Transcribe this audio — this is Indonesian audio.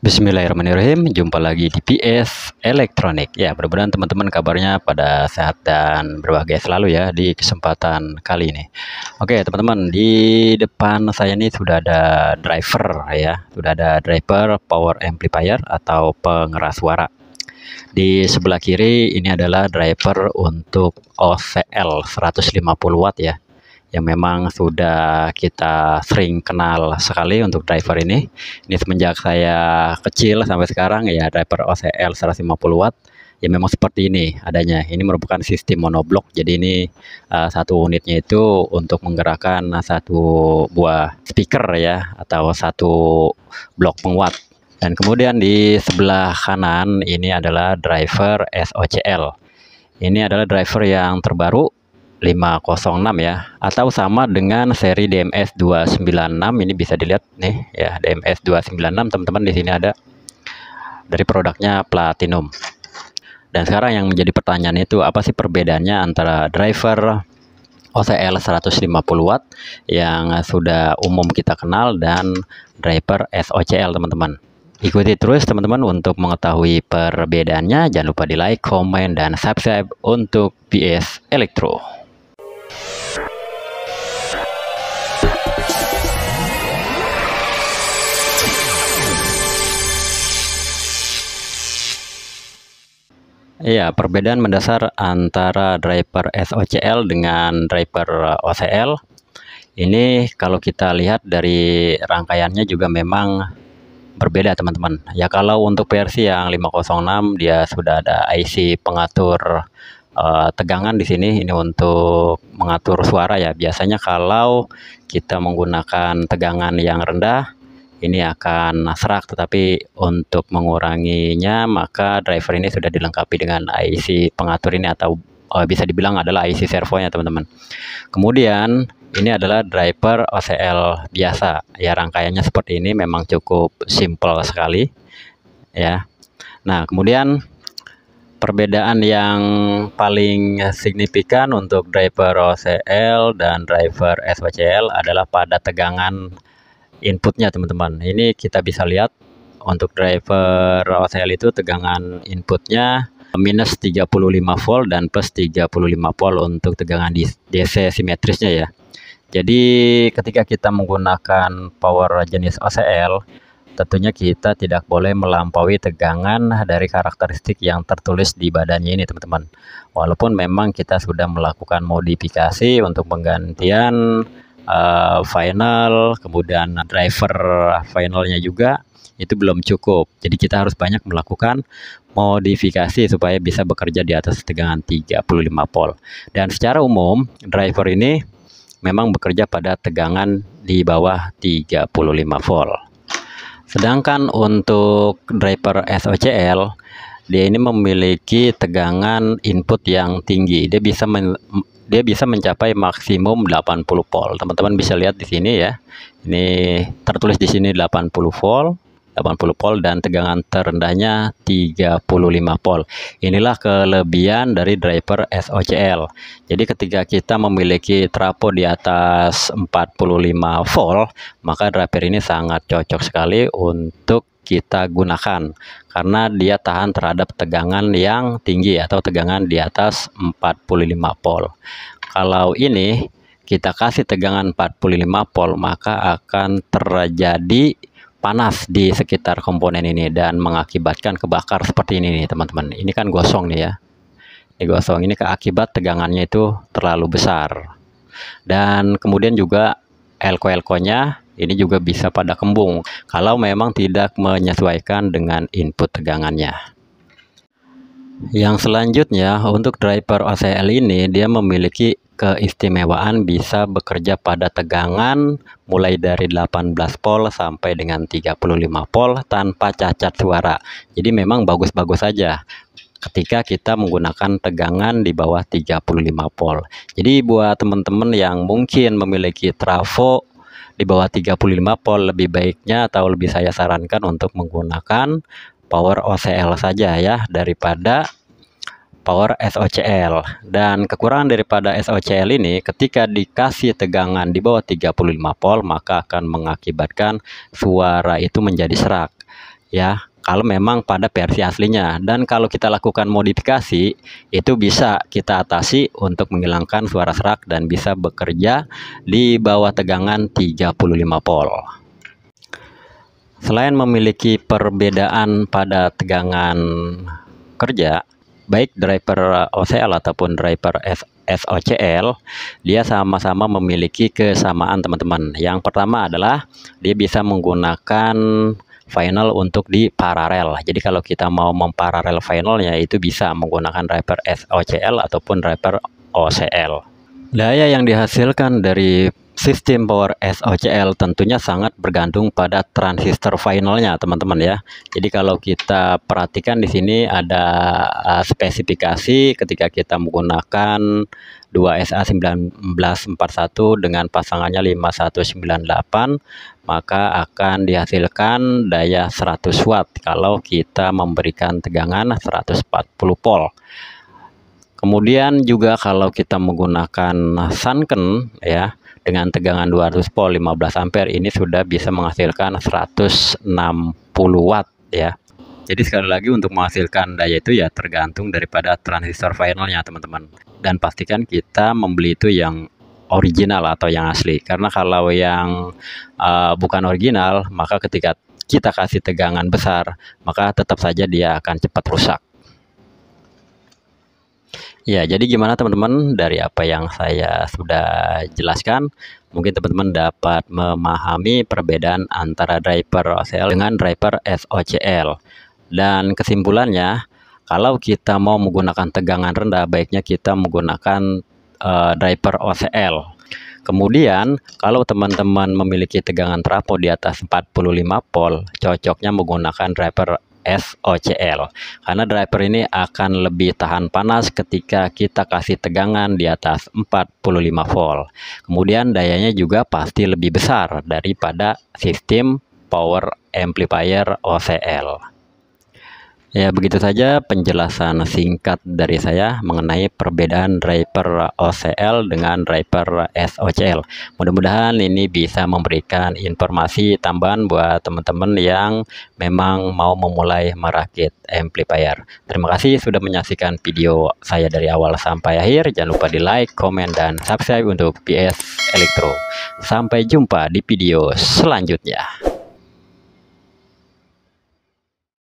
Bismillahirrahmanirrahim, jumpa lagi di PS Elektronik. Ya, mudah-mudahan teman-teman kabarnya pada sehat dan berbahagia selalu ya di kesempatan kali ini. Oke, teman-teman, di depan saya ini sudah ada driver ya, sudah ada driver power amplifier atau pengeras suara. Di sebelah kiri ini adalah driver untuk OCL 150 watt ya yang memang sudah kita sering kenal sekali untuk driver ini. Ini semenjak saya kecil sampai sekarang ya driver OCL 150 watt ya memang seperti ini adanya. Ini merupakan sistem monoblok. Jadi ini uh, satu unitnya itu untuk menggerakkan satu buah speaker ya atau satu blok penguat. Dan kemudian di sebelah kanan ini adalah driver SOCL. Ini adalah driver yang terbaru 506 ya atau sama dengan seri DMS 296 ini bisa dilihat nih ya DMS 296 teman-teman di sini ada dari produknya platinum dan sekarang yang menjadi pertanyaan itu apa sih perbedaannya antara driver OCL 150 watt yang sudah umum kita kenal dan driver SOCL teman-teman Ikuti terus teman-teman untuk mengetahui perbedaannya. Jangan lupa di like, komen, dan subscribe untuk PS Electro. Iya, perbedaan mendasar antara driver SOCL dengan driver OCL. Ini kalau kita lihat dari rangkaiannya juga memang berbeda teman-teman. Ya kalau untuk versi yang 506 dia sudah ada IC pengatur Eh, tegangan di sini ini untuk mengatur suara ya. Biasanya kalau kita menggunakan tegangan yang rendah ini akan serak tetapi untuk menguranginya maka driver ini sudah dilengkapi dengan IC pengatur ini atau uh, bisa dibilang adalah IC servonya teman-teman. Kemudian ini adalah driver OCL biasa. Ya rangkaiannya seperti ini memang cukup simple sekali ya. Nah, kemudian perbedaan yang paling signifikan untuk driver OCL dan driver SWCL adalah pada tegangan inputnya teman-teman ini kita bisa lihat untuk driver OCL itu tegangan inputnya minus 35 volt dan plus 35 volt untuk tegangan DC simetrisnya ya jadi ketika kita menggunakan power jenis OCL tentunya kita tidak boleh melampaui tegangan dari karakteristik yang tertulis di badannya ini teman-teman walaupun memang kita sudah melakukan modifikasi untuk penggantian uh, final kemudian driver finalnya juga itu belum cukup jadi kita harus banyak melakukan modifikasi supaya bisa bekerja di atas tegangan 35 volt dan secara umum driver ini memang bekerja pada tegangan di bawah 35 volt Sedangkan untuk driver SOCL, dia ini memiliki tegangan input yang tinggi. Dia bisa men, dia bisa mencapai maksimum 80 volt. Teman-teman bisa lihat di sini ya. Ini tertulis di sini 80 volt. 80 volt dan tegangan terendahnya 35 volt. Inilah kelebihan dari driver SOCL. Jadi ketika kita memiliki trafo di atas 45 volt, maka driver ini sangat cocok sekali untuk kita gunakan karena dia tahan terhadap tegangan yang tinggi atau tegangan di atas 45 volt. Kalau ini kita kasih tegangan 45 volt maka akan terjadi panas di sekitar komponen ini dan mengakibatkan kebakar seperti ini nih teman-teman. Ini kan gosong nih ya. Ini gosong ini keakibat tegangannya itu terlalu besar. Dan kemudian juga elko-elkonya ini juga bisa pada kembung kalau memang tidak menyesuaikan dengan input tegangannya. Yang selanjutnya untuk driver OCL ini dia memiliki keistimewaan bisa bekerja pada tegangan mulai dari 18 volt sampai dengan 35 volt tanpa cacat suara. Jadi memang bagus-bagus saja ketika kita menggunakan tegangan di bawah 35 volt. Jadi buat teman-teman yang mungkin memiliki trafo di bawah 35 volt lebih baiknya atau lebih saya sarankan untuk menggunakan power OCL saja ya daripada power SOCL dan kekurangan daripada SOCL ini ketika dikasih tegangan di bawah 35 volt maka akan mengakibatkan suara itu menjadi serak ya kalau memang pada versi aslinya dan kalau kita lakukan modifikasi itu bisa kita atasi untuk menghilangkan suara serak dan bisa bekerja di bawah tegangan 35 volt Selain memiliki perbedaan pada tegangan kerja, baik driver OCL ataupun driver F SOCL dia sama-sama memiliki kesamaan teman-teman. Yang pertama adalah dia bisa menggunakan final untuk di paralel. Jadi kalau kita mau memparalel finalnya itu bisa menggunakan driver SOCL ataupun driver OCL. Daya yang dihasilkan dari Sistem power SOCL tentunya sangat bergantung pada transistor finalnya, teman-teman ya. Jadi kalau kita perhatikan di sini ada eh, spesifikasi ketika kita menggunakan 2SA1941 dengan pasangannya 5198, maka akan dihasilkan daya 100 watt kalau kita memberikan tegangan 140 volt. Kemudian juga kalau kita menggunakan sunken ya dengan tegangan 200 volt 15 ampere ini sudah bisa menghasilkan 160 watt ya jadi sekali lagi untuk menghasilkan daya itu ya tergantung daripada transistor finalnya teman-teman dan pastikan kita membeli itu yang original atau yang asli karena kalau yang uh, bukan original maka ketika kita kasih tegangan besar maka tetap saja dia akan cepat rusak Ya, jadi gimana teman-teman dari apa yang saya sudah jelaskan, mungkin teman-teman dapat memahami perbedaan antara driver OCL dengan driver SOCL. Dan kesimpulannya, kalau kita mau menggunakan tegangan rendah, baiknya kita menggunakan uh, driver OCL. Kemudian, kalau teman-teman memiliki tegangan trafo di atas 45 volt, cocoknya menggunakan driver SOCL karena driver ini akan lebih tahan panas ketika kita kasih tegangan di atas 45 volt kemudian dayanya juga pasti lebih besar daripada sistem power amplifier OCL Ya, begitu saja penjelasan singkat dari saya mengenai perbedaan driver OCL dengan driver SOCL. Mudah-mudahan ini bisa memberikan informasi tambahan buat teman-teman yang memang mau memulai merakit amplifier. Terima kasih sudah menyaksikan video saya dari awal sampai akhir. Jangan lupa di like, komen, dan subscribe untuk PS Elektro. Sampai jumpa di video selanjutnya.